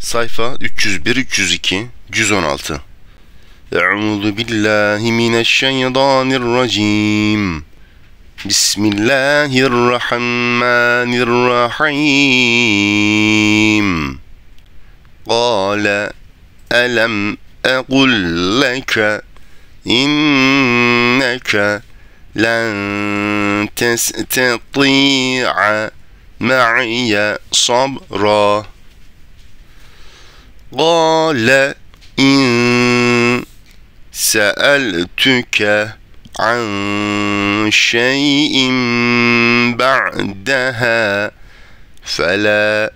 Sayfa 301-302 116 Euzu billahi mineşşeytanirracim Bismillahirrahmanirrahim Kale elem ekul leke inneke len testati'a ma'iye sabra قال إن سألتك عن شيء بعدها فلا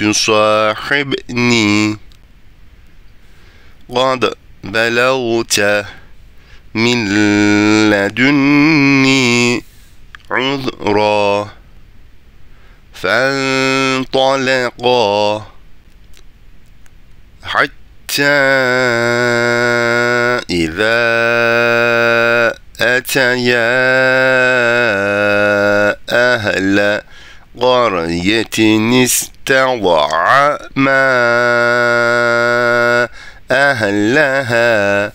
تصاحبني قد بلغت من لدني عذرا فانطلقا حتى إذا أتيا أهل قرية ما أهلها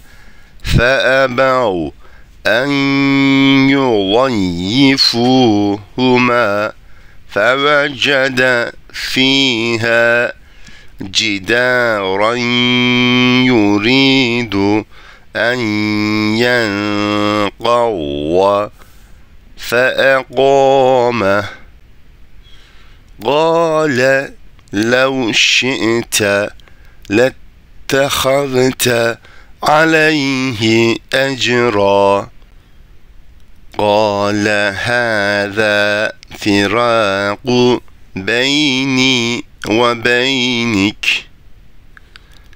فأبوا أن يضيفوهما فوجد فيها جدارا يريد أن ينقض فأقامه قال لو شئت لاتخذت عليه أجرا قال هذا فراق بيني وبينك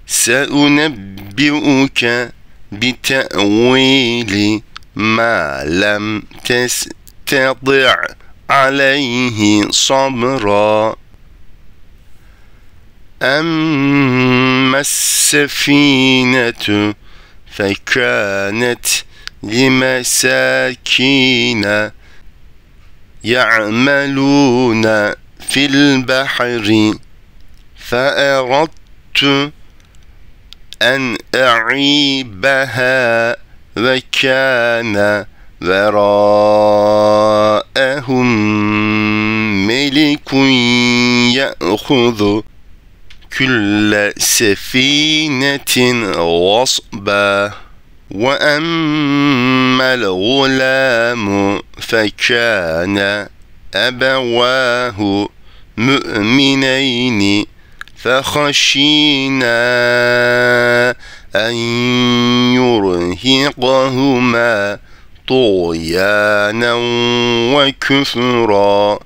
سأنبئك بتأويل ما لم تستطع عليه صبرا أما السفينة فكانت لمساكين يعملون في البحر فأردت أن أعيبها وكان وراءهم ملك يأخذ كل سفينة غصبا وأما الغلام فكان أبواه مؤمنين فخشينا أن يرهقهما طغيانا وكفرا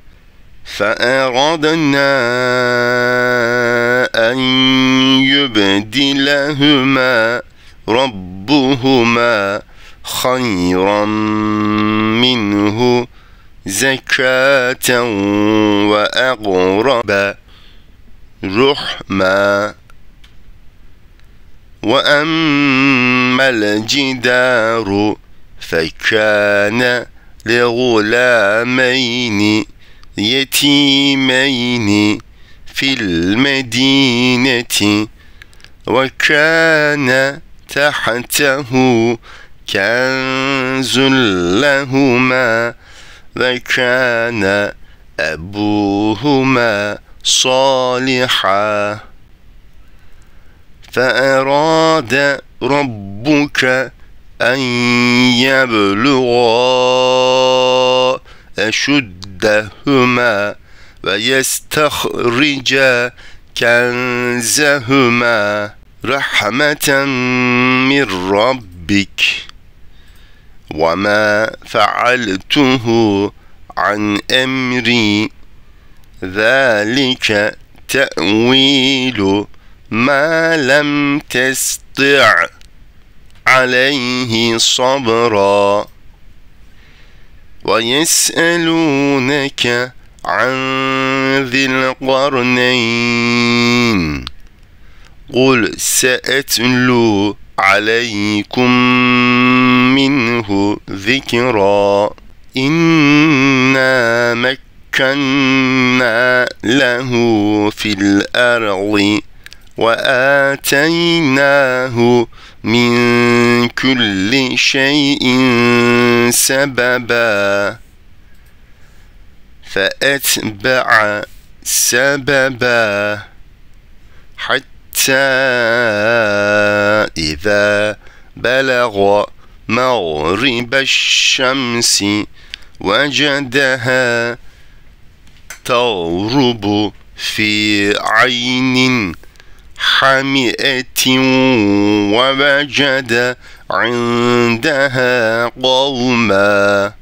فأردنا أن يبدلهما ربهما خيرا منه زكاة وأقرب رحما وأما الجدار فكان لغلامين يتيمين في المدينة وكان تحته كنز لهما وكان أبوهما صالحا فأراد ربك أن يبلغا أشدهما ويستخرج كنزهما رحمة من ربك وما فعلته عن أمري ذلك تأويل ما لم تستع عليه صبرا ويسألونك عن ذي القرنين قل سأتلو عليكم منه ذكرا إنا مكنا له في الأرض وآتيناه من كل شيء سببا فأتبع سببا حتى إذا بلغ مغرب الشمس وجدها تغرب في عين حمئة ووجد عندها قوما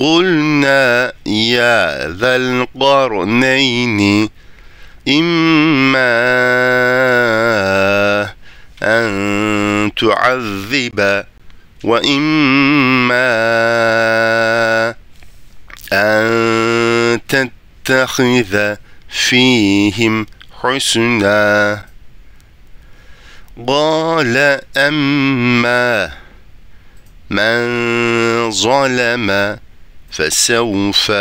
قلنا يا ذا القرنين إما أن تعذب وإما أن تتخذ فيهم حسنا قال أما من ظلم فسوف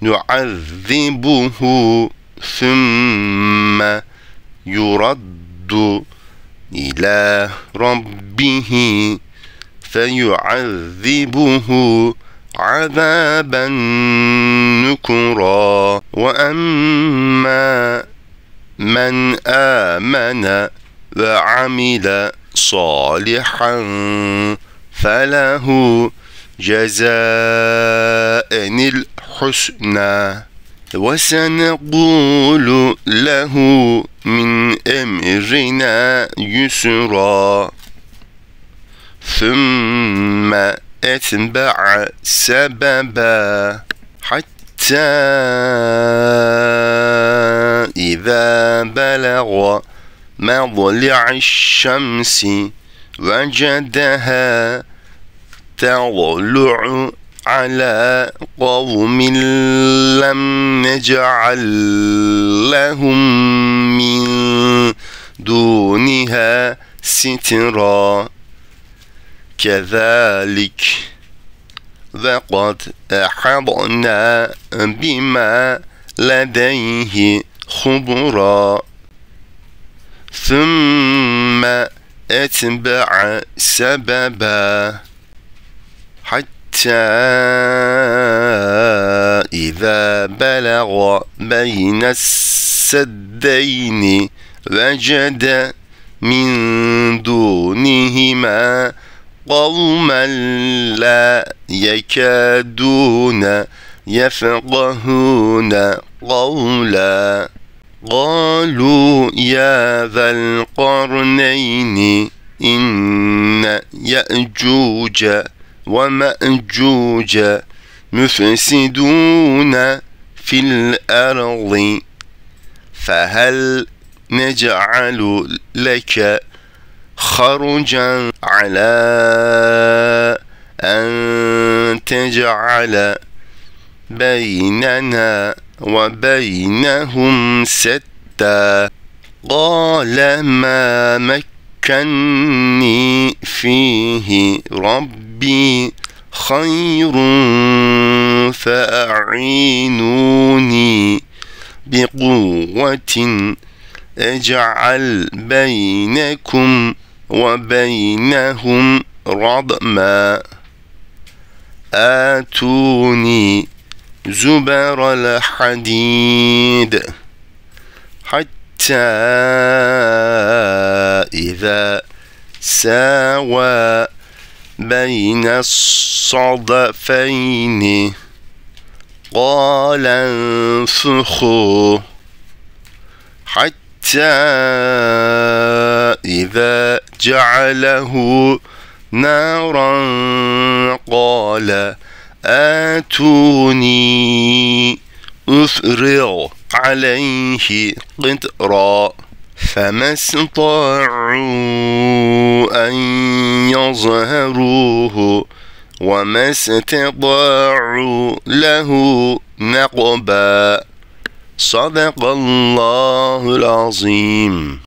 نعذبه ثم يرد إلى ربه فيعذبه عذابا نكرا وأما من آمن وعمل صالحا فله جزاء الحسنى وسنقول له من أمرنا يسرا ثم أتبع سببا حتى إذا بلغ مضلع الشمس وجدها تضلع على قوم لم نجعل لهم من دونها سترا كذلك وقد أحضنا بما لديه خبرا ثم أتبع سببا إذا بلغ بين السدين وجد من دونهما قوما لا يكادون يفقهون قولا قالوا يا ذا القرنين إن يأجوج ومأجوج مفسدون في الأرض فهل نجعل لك خرجا على أن تجعل بيننا وبينهم ستا قال ما مك مكني فيه ربي خير فأعينوني بقوة أجعل بينكم وبينهم رضما آتوني زبر الحديد حتى إذا ساوى بين الصدفين قال انفخوا حتى إذا جعله نارا قال آتوني أفرغ عليه قطرا فما استطاعوا أن يظهروه وما استطاعوا له نقبا صدق الله العظيم